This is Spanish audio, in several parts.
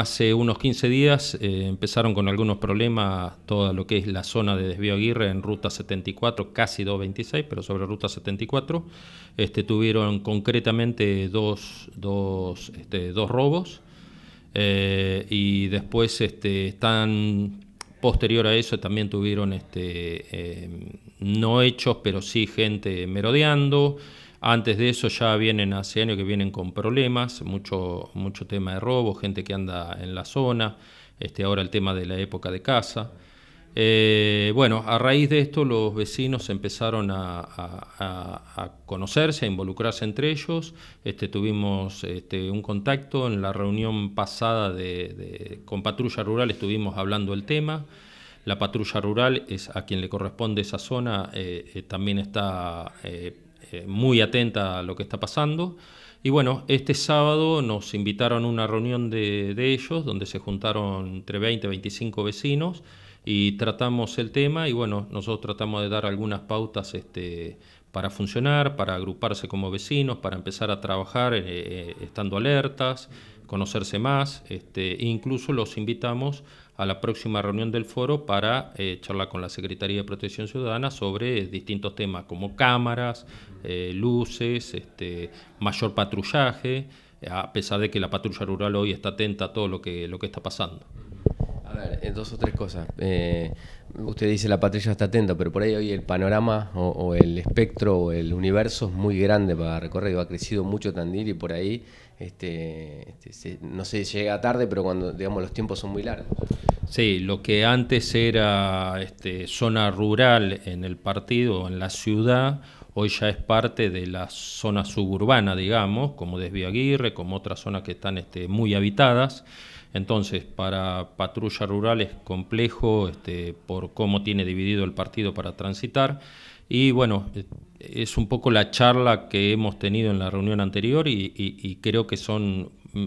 Hace unos 15 días eh, empezaron con algunos problemas toda lo que es la zona de desvío Aguirre en ruta 74, casi 226, pero sobre ruta 74. Este, tuvieron concretamente dos, este, robos eh, y después este, están, posterior a eso también tuvieron este, eh, no hechos, pero sí gente merodeando. Antes de eso ya vienen hace años que vienen con problemas, mucho, mucho tema de robo, gente que anda en la zona, este, ahora el tema de la época de casa. Eh, bueno, a raíz de esto los vecinos empezaron a, conocerse, a involucrarse entre ellos. Este, tuvimos este, un contacto en la reunión pasada con Patrulla Rural, estuvimos hablando el tema. La patrulla rural es a quien le corresponde esa zona, eh, eh, también está eh, muy atenta a lo que está pasando. Y bueno, este sábado nos invitaron a una reunión de, de, ellos, donde se juntaron entre 20 y 25 vecinos y tratamos el tema y bueno, nosotros tratamos de dar algunas pautas este, para funcionar, para agruparse como vecinos, para empezar a trabajar eh, eh, estando alertas, conocerse más. Este, e incluso los invitamos a la próxima reunión del foro para eh, charlar con la Secretaría de Protección Ciudadana sobre eh, distintos temas como cámaras, eh, luces, este, mayor patrullaje, a pesar de que la patrulla rural hoy está atenta a todo lo que, lo que está pasando. A ver, eh, dos o tres cosas. Eh, usted dice la patrulla está atenta, pero por ahí hoy el panorama o, el espectro o el universo es muy grande para recorrer. Ha crecido mucho Tandil y por ahí, este, este se, no sé, llega tarde, pero cuando digamos los tiempos son muy largos. Sí, lo que antes era este, zona rural en el partido, o en la ciudad, hoy ya es parte de la zona suburbana, digamos, como Aguirre, como otras zonas que están este, muy habitadas. Entonces, para patrulla rural es complejo este, por cómo tiene dividido el partido para transitar. Y bueno, es un poco la charla que hemos tenido en la reunión anterior y, y creo que son mm,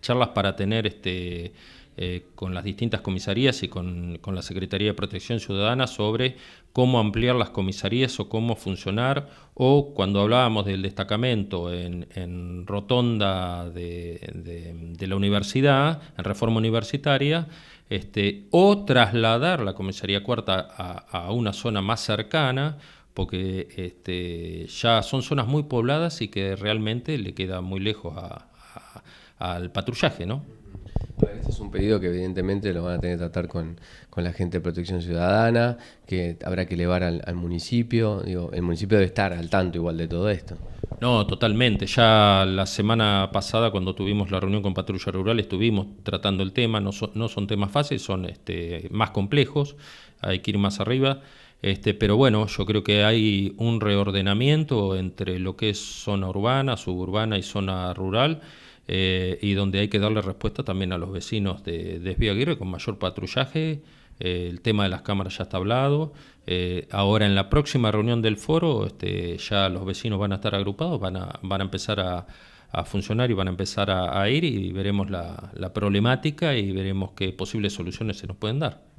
charlas para tener este, eh, con las distintas comisarías y con, la Secretaría de Protección Ciudadana sobre cómo ampliar las comisarías o cómo funcionar, o cuando hablábamos del destacamento en, Rotonda de, la universidad, en reforma universitaria, este, o trasladar la comisaría cuarta a, una zona más cercana, porque este, ya son zonas muy pobladas y que realmente le queda muy lejos al patrullaje, ¿no? es un pedido que evidentemente lo van a tener que tratar con, con la gente de Protección Ciudadana, que habrá que elevar al, municipio. Digo, el municipio debe estar al tanto igual de todo esto. No, totalmente. Ya la semana pasada, cuando tuvimos la reunión con Patrulla Rural, estuvimos tratando el tema. No, no son temas fáciles, son este, más complejos. Hay que ir más arriba. Este, pero bueno, yo creo que hay un reordenamiento entre lo que es zona urbana, suburbana y zona rural. Eh, y donde hay que darle respuesta también a los vecinos de, de Aguirre con mayor patrullaje. Eh, el tema de las cámaras ya está hablado. Eh, ahora en la próxima reunión del foro este, ya los vecinos van a estar agrupados, van a, van a empezar a, funcionar y van a empezar a, ir y veremos la, la problemática y veremos qué posibles soluciones se nos pueden dar.